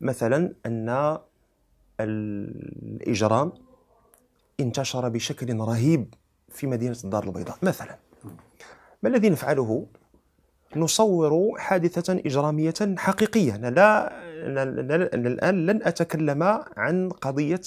مثلا أن الإجرام انتشر بشكل رهيب في مدينة الدار البيضاء مثلا ما الذي نفعله نصور حادثة إجرامية حقيقية أنا لا أنا الآن لن أتكلم عن قضية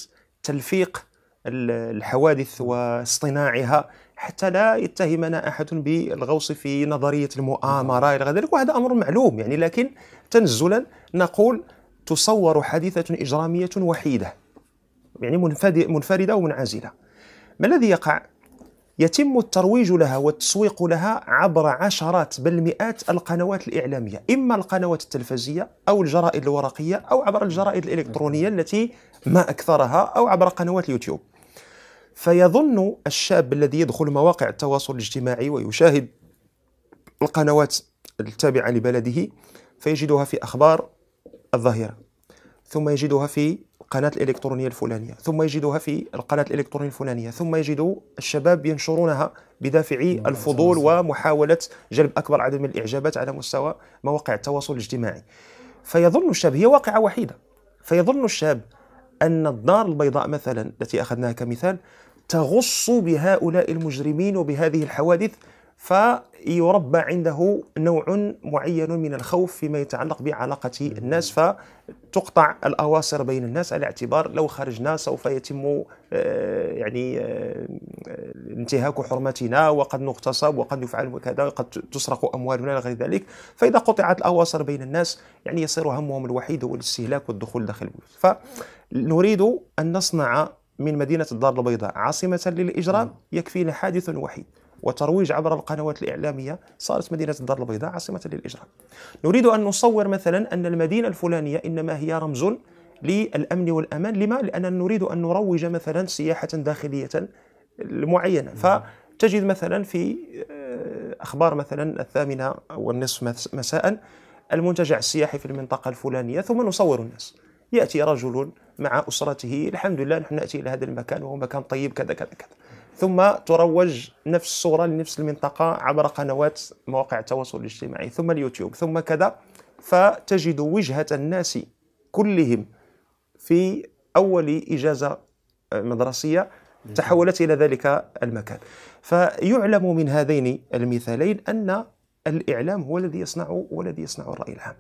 تلفيق الحوادث واصطناعها حتى لا يتهمنا أحد بالغوص في نظرية المؤامرة إلى غير ذلك وهذا أمر معلوم يعني لكن تنزلا نقول تصور حادثة إجرامية وحيدة يعني منفردة ومنعزلة ما الذي يقع؟ يتم الترويج لها والتسويق لها عبر عشرات بل مئات القنوات الإعلامية إما القنوات التلفزية أو الجرائد الورقية أو عبر الجرائد الإلكترونية التي ما أكثرها أو عبر قنوات اليوتيوب فيظن الشاب الذي يدخل مواقع التواصل الاجتماعي ويشاهد القنوات التابعة لبلده فيجدها في أخبار الظاهرة ثم يجدها في القناة الإلكترونية الفلانية ثم يجدها في القناة الإلكترونية الفلانية ثم يجد الشباب ينشرونها بدافع الفضول ومحاولة جلب أكبر عدد من الإعجابات على مستوى مواقع التواصل الاجتماعي فيظن الشاب هي واقعة وحيدة فيظن الشاب أن الدار البيضاء مثلا التي أخذناها كمثال تغص بهؤلاء المجرمين وبهذه الحوادث فيربى عنده نوع معين من الخوف فيما يتعلق بعلاقة الناس فتقطع الأواصر بين الناس على اعتبار لو خرجنا سوف يتم آه، يعني آه، آه، انتهاك حرمتنا وقد نغتصب وقد نفعل كذا وقد تسرق أموالنا غير ذلك فإذا قطعت الأواصر بين الناس يعني يصير همهم الوحيد هو الاستهلاك والدخول داخل البيوت فنريد أن نصنع من مدينة الدار البيضاء عاصمة للإجرام يكفينا حادث وحيد وترويج عبر القنوات الإعلامية صارت مدينة الدار البيضاء عاصمة للإجرام نريد أن نصور مثلا أن المدينة الفلانية إنما هي رمز للأمن والأمان لما؟ لأننا نريد أن نروج مثلا سياحة داخلية معينة فتجد مثلا في آه، أخبار مثلا الثامنة والنصف مساء المنتجع السياحي في المنطقة الفلانية ثم نصور الناس يأتي رجل مع أسرته الحمد لله نحن نأتي إلى هذا المكان وهو مكان طيب كذا كذا كذا ثم تروج نفس الصورة لنفس المنطقة عبر قنوات مواقع التواصل الاجتماعي ثم اليوتيوب ثم كذا فتجد وجهة الناس كلهم في أول إجازة آه، مدرسية نعم. تحولت إلى ذلك المكان فيعلم من هذين المثالين أن الإعلام هو الذي يصنع والذي يصنع الرأي العام